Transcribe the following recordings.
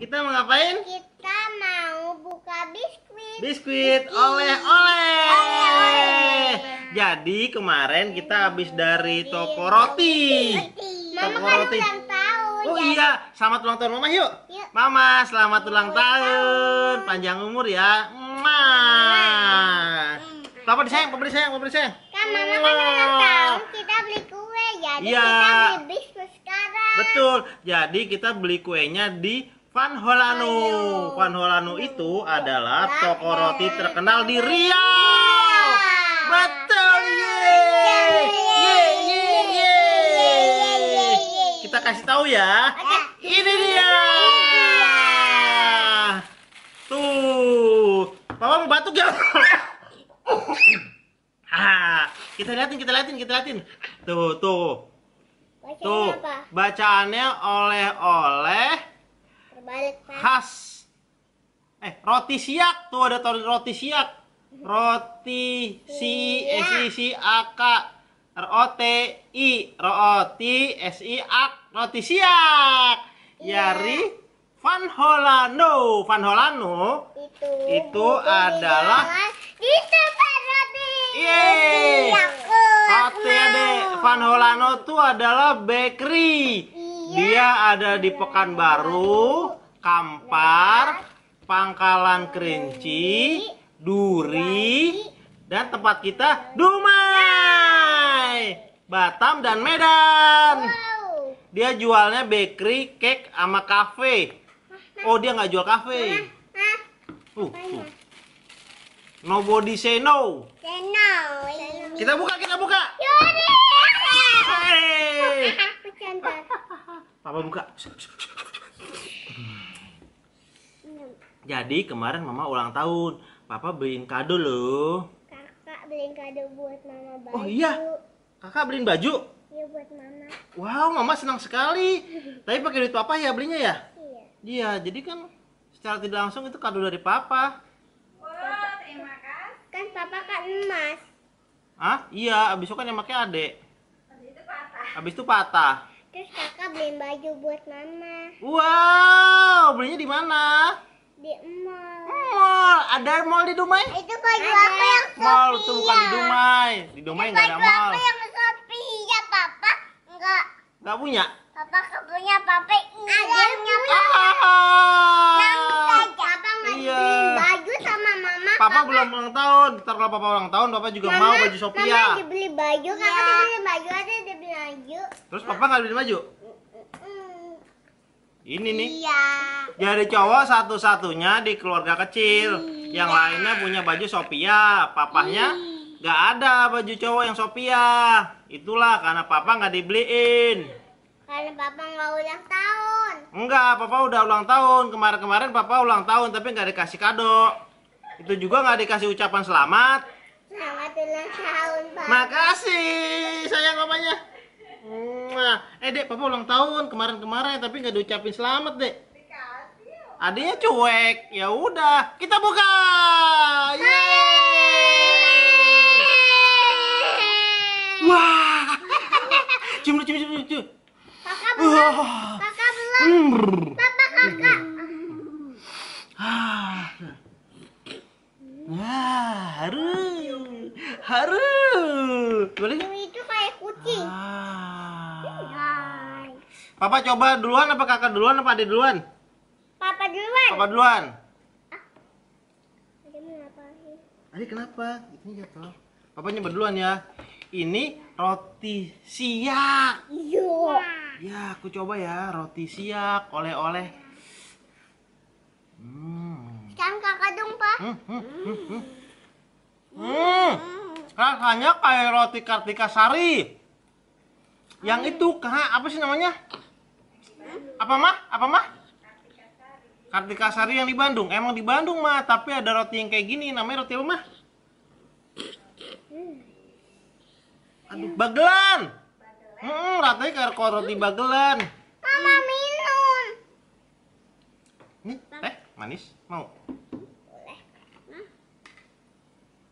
Kita mau ngapain? Kita mau buka biskuit. Biskuit oleh-oleh. Jadi kemarin kita habis dari toko roti. Mama toko kan roti. Kan ulang tahun. Oh ya. iya, selamat ulang tahun Mama yuk. yuk. Mama, selamat ulang, tahun. Panjang umur ya. Ma. Papa disayang, papa disayang, papa disayang. Kan Mama kan ulang tahun, kita beli kue ya. Jadi ya. kita beli biskuit sekarang. Betul. Jadi kita beli kuenya di Van Holano. Van Holano itu adalah toko roti terkenal di Riau. Iya. Betul, ye. Ye ye Kita kasih tahu ya. Ini dia. Iya. Tuh. Papa mau batuk ya? ah, kita liatin, kita liatin, kita liatin. Tuh, tuh. Tuh, bacaannya oleh-oleh Khas. Eh, roti siak. Tuh ada roti siak. Roti si eh, s i si a k r o t i roti s i a k roti siak. Iya. Yari Van Holano. Van Holano itu, adalah di tempat roti. Iya. Roti ada Van Holano tuh adalah bakery. Iya. Dia ada di Pekanbaru. Kampar, Pangkalan Kerinci, Duri, dan tempat kita Dumai, Batam dan Medan. Dia jualnya bakery, cake, sama cafe. Oh dia nggak jual cafe. Uh, uh. Nobody say no. Kita buka, kita buka. Hey. Papa buka. Jadi kemarin mama ulang tahun. Papa beliin kado loh. Kakak beliin kado buat mama oh baju. Oh iya. Kakak beliin baju? Iya buat mama. Wow, mama senang sekali. Tapi pakai duit papa ya belinya ya? Iya. Iya, jadi kan secara tidak langsung itu kado dari papa. Wow, terima kasih. Kan papa kan emas. Ah, iya, abis itu kan yang pakai adek. Abis itu patah. Abis itu patah. Terus kakak beliin baju buat mama. Wow, belinya di mana? Di mall. Mall, ada mall di Dumai? Itu baju ada. apa yang Sophia? Mall itu bukan di Dumai. Di Dumai nggak ada mall. Baju apa yang Sophia, Papa? Enggak. Enggak punya? Papa nggak punya, Papa enggak punya. Ah. Papa. Iya. baju sama mama. Papa, papa belum ulang tahun. Ntar kalau papa ulang tahun, papa juga mama, mau baju Sophia. Mama dibeli baju, kakak ya. dibeli baju, ada dibeli baju. Terus papa nggak beli baju? Ini nih. Iya. Jadi cowok satu-satunya di keluarga kecil. Iya. Yang lainnya punya baju Sophia. Papahnya iya. ada baju cowok yang Sophia. Itulah karena papa nggak dibeliin. Karena papa nggak ulang tahun. Enggak, papa udah ulang tahun. Kemarin-kemarin papa ulang tahun tapi nggak dikasih kado. Itu juga nggak dikasih ucapan selamat. Selamat ulang tahun, Pak. Makasih, sayang papanya. Nah, eh dek, papa ulang tahun kemarin-kemarin tapi nggak diucapin selamat dek. Adanya cuek, ya udah kita buka. Yeay! Wah, cium cium cium cium. Kakak belum. Kakak belum. Hmm. Papa kakak. Ah. Wah, haru, haru. Boleh enggak? Papa coba duluan apa kakak duluan apa adik duluan? Papa duluan. Papa duluan. Ah. Adik kenapa? Ini jatuh. Papa nyoba duluan ya. Ini roti siak. Iya. Ya, aku coba ya roti siak oleh-oleh. Hmm. Sekarang kakak dong, Pak. Hmm, hmm, hmm, hmm. Hmm. Rasanya kayak roti Kartika Sari. Yang hmm. itu, Kak, apa sih namanya? apa mah apa mah Kartika Sari yang di Bandung emang di Bandung mah tapi ada roti yang kayak gini namanya roti apa mah hmm. aduh bagelan, hmm rasanya kayak roti bagelan mama minum ini teh manis mau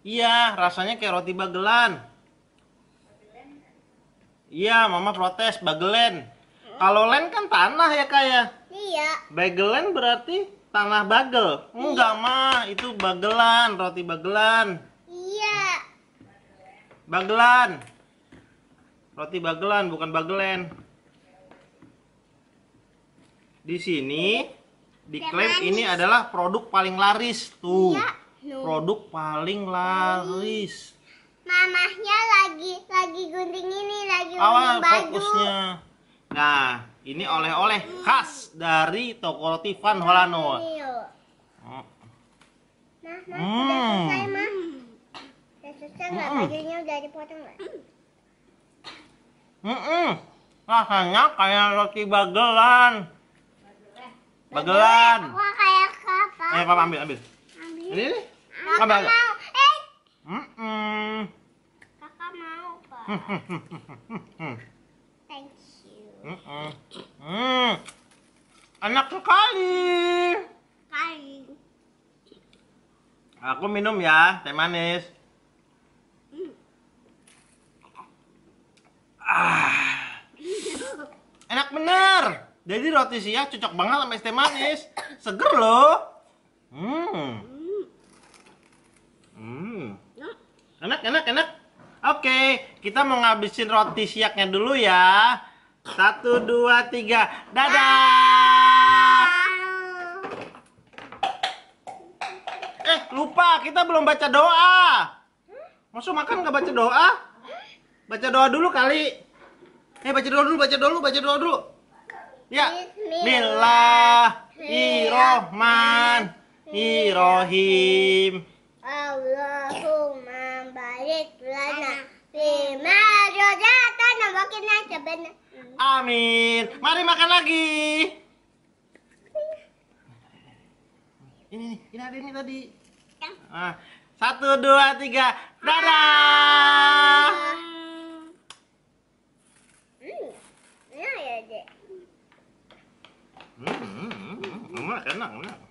iya rasanya kayak roti bagelan Iya, mama protes, bagelen. Kalau land kan tanah ya kak ya? Iya. Len berarti tanah bagel? Enggak iya. mah, itu bagelan, roti bagelan. Iya. Bagelan. Roti bagelan bukan bagelen. Di sini diklaim ini adalah produk paling laris tuh. Iya. Produk paling laris. Mamahnya lagi lagi gunting ini, lagi gunting Awal, Nah, ini oleh-oleh khas dari toko roti Van Holano. Oh. Nah, nah, hmm. Sudah selesai, hmm. Sudah selesai nggak? Bajunya udah dipotong nggak? Hmm. hmm. Rasanya kayak roti bagelan. Eh, bagelan. Aku kayak papa. Eh, papa ambil, ambil. Ambil. Ini, ini. ambil, ambil. mau. Eh. Hmm. Kakak hmm. mau, Pak. Hmm, Hmm, Enak mm. sekali. Kali. Aku minum ya teh manis. Ah. Enak bener. Jadi roti ya cocok banget sama teh manis. Seger loh. Hmm. Hmm. Enak, enak, enak. Oke, kita mau ngabisin roti siaknya dulu ya. Satu, dua, tiga. Dadah! Eh, lupa. Kita belum baca doa. Masuk makan nggak baca doa? Baca doa dulu kali. Eh, baca doa dulu, baca doa dulu, baca doa dulu. Ya. Bismillahirrohmanirrohim. Allahumma barik lana. Lima roda nama wakilnya sebenar Amin. Mari makan lagi. Ini ini ada ini tadi. Ah, satu, dua, tiga. Dadah. Hmm, enak, ya, hmm, hmm, hmm, enak.